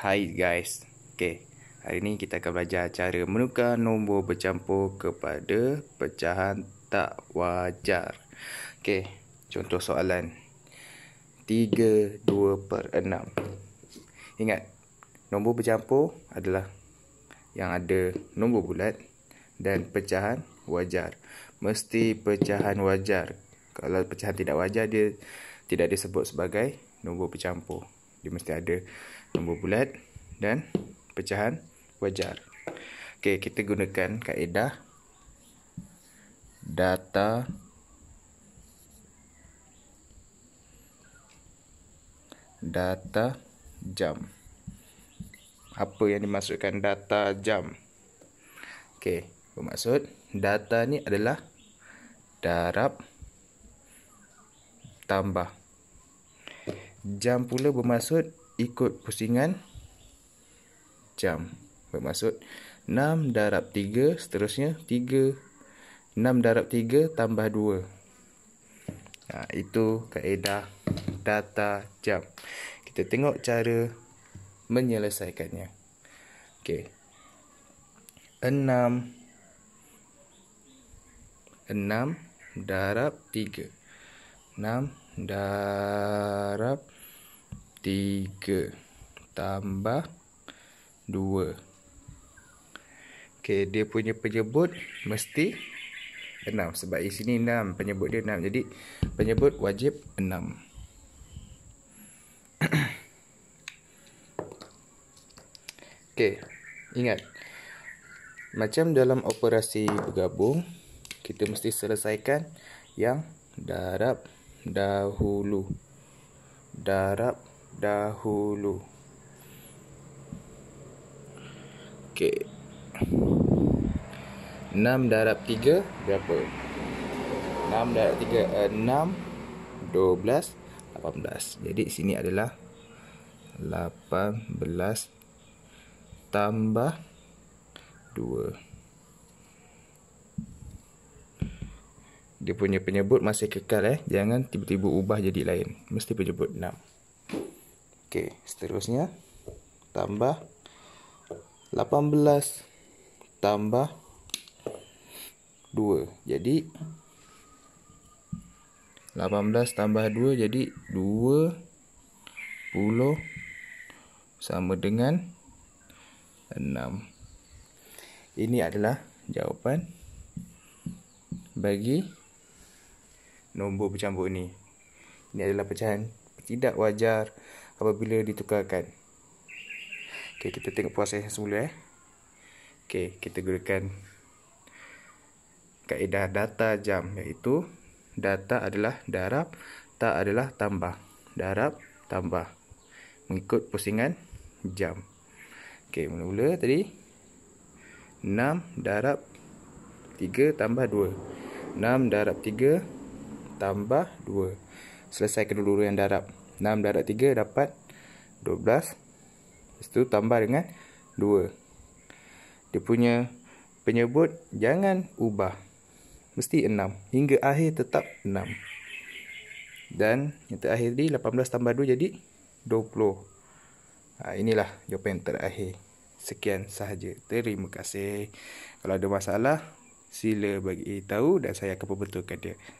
Hi guys. Okey. Hari ini kita akan belajar cara menukar nombor bercampur kepada pecahan tak wajar. Okey. Contoh soalan. 3/2/6. per Ingat, nombor bercampur adalah yang ada nombor bulat dan pecahan wajar. Mesti pecahan wajar. Kalau pecahan tidak wajar dia tidak disebut sebagai nombor bercampur. Dia mesti ada nombor bulat dan pecahan wajar. Okey, kita gunakan kaedah data data jam. Apa yang dimaksudkan data jam? Okey, bermaksud data ni adalah darab tambah Jam pula bermaksud ikut pusingan jam. Bermaksud 6 darab 3 seterusnya 3. 6 darab 3 tambah 2. Ha, itu kaedah data jam. Kita tengok cara menyelesaikannya. Okey. 6 6 darab 3 6 darab 3 tambah 2 okey dia punya penyebut mesti 6 sebab di sini 6 penyebut dia 6 jadi penyebut wajib 6 okey ingat macam dalam operasi bergabung kita mesti selesaikan yang darab dahulu darab dahulu Okay, 6 darab 3 berapa 6 darab 3 6 12 18 jadi sini adalah 18 tambah 2 dia punya penyebut masih kekal eh jangan tiba-tiba ubah jadi lain mesti penyebut 6 okey seterusnya tambah 18 tambah 2 jadi 18 tambah 2 jadi 20 sama dengan 6 ini adalah jawapan bagi nombor bercambuk ni. Ini adalah pecahan tidak wajar apabila ditukarkan. Okey, kita tengok proses yang semula eh. Okey, kita gunakan kaedah data jam iaitu data adalah darab, tak adalah tambah. Darab, tambah. Mengikut pusingan jam. Okey, mula-mula tadi 6 darab 3 tambah 2. 6 darab 3 tambah 2 Selesai dulu-dulu yang darab 6 darab 3 dapat 12 Lepas tu tambah dengan 2 Dia punya penyebut jangan ubah Mesti 6 Hingga akhir tetap 6 Dan yang terakhir ni 18 tambah 2 jadi 20 ha, Inilah jawapan yang terakhir Sekian sahaja Terima kasih Kalau ada masalah Sila bagi tahu dan saya akan perbetulkan dia.